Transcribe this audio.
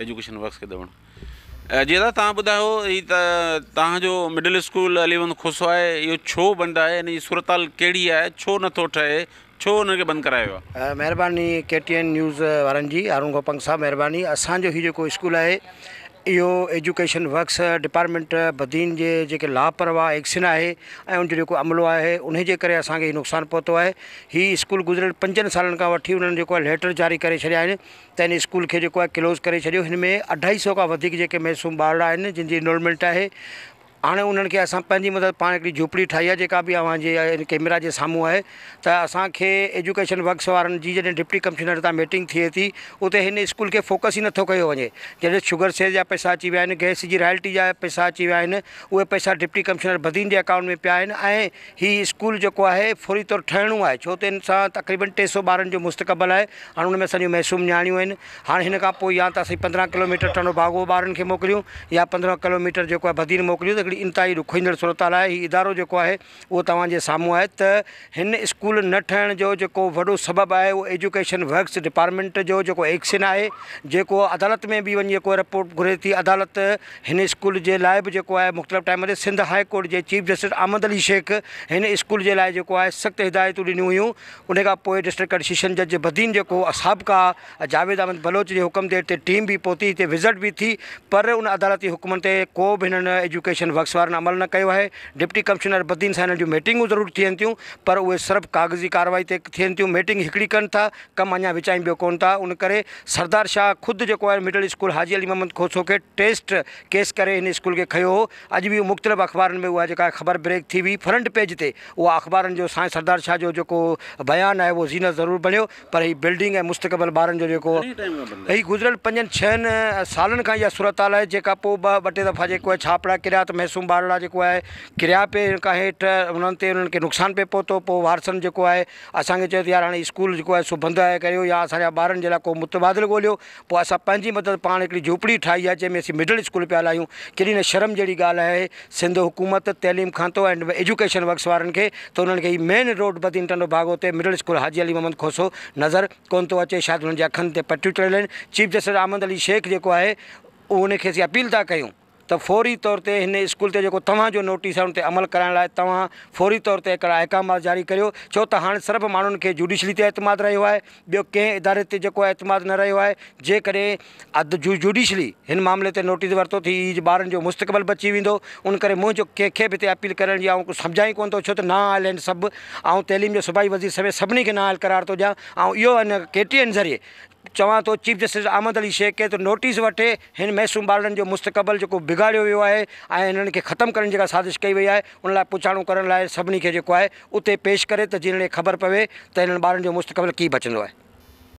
education works के दॿण अजय दादा तव्हां ॿुधायो ही मिडिल स्कूल अलीवंद खुसो है इहो छो बंद आहे हिन जी सूरताल कहिड़ी छो नथो ठहे छो हुनखे बंदि करायो आहे के टी एन न्यूज़ वारनि जी अरुण गोपंग साहब असो असांजो हीउ जेको स्कूल है यो एजुकेशन वर्क्स डिपार्टमेंट बदीन के जो लापरवाह एक्शन है ऐं उनजो अमलो आहे उन जे करे असांखे हीउ नुक़सानु पहुतो आहे स्कूल गुजर पंजन साल वी वठी लेटर जारी कर स्कूल के क्लोज़ कर छॾियो इनमें में अढाई सौ का वधीक जेके मैसूम ॿार इनरोलमेंट है हाँ उन्होंने खे असां पंहिंजी मदद पाण हिकिड़ी झोपड़ी ठाही आहे जेका बि अव्हां कैमरा के सामूँ आहे त असांखे एजुकेशन वर्क्स वारनि जैसे डिप्टी कमिश्नर सां मीटिंग थिए थी उते स्कूल के फोकस ही नो कयो जैसे शुगर सेल जा पैसा अची विया आहिनि गैस जी रॉयल्टी जा पैसा अची विया आहिनि पैसा डिप्टी कमिश्नर बदीन के अकाउंट में पाया हि स्कूल जो है फौरी तौर ठहिणो है छो त हिन तक़रीबन टे सौ बार जो मुस्तक़बल आहे हाणे हुन में महसूम नियाणियूं आहिनि हाणे हिन खां या त असां पंद्रहं किलोमीटर टनो भागो बार खे या पंद्रह किलोमीटर जेको आहे बदीन मोकिलियूं तो इनताई रुखाईंदड़ सूरत आहे हीउ इदारो जेको आहे उहो तव्हांजे साम्हूं आहे त हिन स्कूल न ठहण जो जेको वॾो सबबु आहे उहो एजुकेशन वर्क्स डिपार्टमेंट जो जेको एक्शन आहे जेको अदालत में बि वञी जेको रिपोर्ट घुरे थी अदालत हिन स्कूल जे लाइ बि जेको आहे मुख़्तलिफ़ टाइम ते सिंध हाई कोर्ट जे चीफ जस्टिस अहमद अली शेख हिन स्कूल जे लाइ जेको आहे सख़्तु हिदायतूं ॾिनियूं हुयूं उनखां पोइ डिस्ट्रिक्टीशन जज बदीन जेको साबका जावेद अहमद बलोच जे हुकुम दे हिते टीम बि पहुती हिते विज़िट बि थी पर उन अदालती हुकुम ते को बि हिननि एजुकेशन वर्क बक्सवार अमल न कयो है डिप्टी कमिश्नर बदीन सां हिननि जूं मीटिंगूं ज़रूरु थियनि थियूं पर उ सिर्फ़ कागज़ी कार्रवाई ते थियनि मीटिंग हिकिड़ी कनि था कमु अञा विचाइनि ॿियो कोन उन सरदार शाह खुद जो है मिडिल स्कूल हाजी अली मोहम्मद खोसो के टेस्ट केस कर हिन स्कूल खे खयो हो अज भी मुख़्तलिफ़ अख़बारनि में उहा जेका ख़बर ब्रेक थी हुई फ्रंट पेज से उहा अख़बारनि जो साईं सरदार शाह जो जेको बयानु आहे उहो ज़ीनत ज़रूरु बणियो पर हीअ बिल्डिंग ऐं मुस्तक़बिल ॿारनि जो जेको हीअ गुज़िरियल पंजनि छहनि सूरत हाल आहे जेका दफ़ा जेको छापड़ा किरिया त मासूम ॿारड़ा जेको आहे किरिया पे का हेठि उन्हनि ते नुक़सान पे पहुतो पोइ वारसनि जेको आहे असांखे यार हाणे स्कूल जेको है सो बंदि आहे करियो को मुतबादिल ॻोल्हियो पोइ मदद पा एक झूपड़ी ठाही आहे जंहिंमें असीं मिडिल स्कूल पे हलायूं केॾी न शर्म जहिड़ी ॻाल्हि आहे सिंध हुकूमत तइलीम खातो एंड एजुकेशन वर्क्स वारनि खे त उन्हनि मेन रोड बदिन टंडो भाॻो ते मिडिल स्कूल हाजी अली मोहम्मद खोसो नज़र को थो अचे शायदि हुननि जे अखियुनि ते पटियूं चीफ जस्टिस आमद अली शेख जो है उन्हें अपील था क्यों तो फौरी तौर पर इन स्कूल ते जेको तव्हांजो नोटिस आहे उन अमल कराने लाइ फौरी तौर ते हिकिड़ा अहकाम जारी करो छो त हाणे सर्व माण्हुनि खे जुडिशली एतमाद रहियो है बो कें इदारे ते जेको एतमाद न रो है जेकॾहिं अधु जु जुडिशली हिन मामले ते नोटिस वरितो थी ॿारनि जो मुस्तक़बिल बची वो उन करे मुंहिंजो अपील करण जी ऐं को कोन्ह छो तो ना आयल सब सभु ऐं तइलीम जो सूबाई वज़ीर सभई सभिनी खे ना आयल करार थो ॾियां ऐं इहो के टी एन ज़रिए चवां थो चीफ जस्टिस अहमद अली शेख खे त नोटिस वठे हिन महसूम ॿारनि जो मुस्तक़बल जेको बिगाड़ियो वियो आहे ऐं हिननि खे ख़तमु करण जी जेका साज़िश कई वई आहे उन लाइ पुछाणो करण लाइ सभिनी खे जेको आहे उते पेश करे त जीअं ख़बर पवे त हिननि ॿारनि जो मुस्तक़बल कीअं बचंदो आहे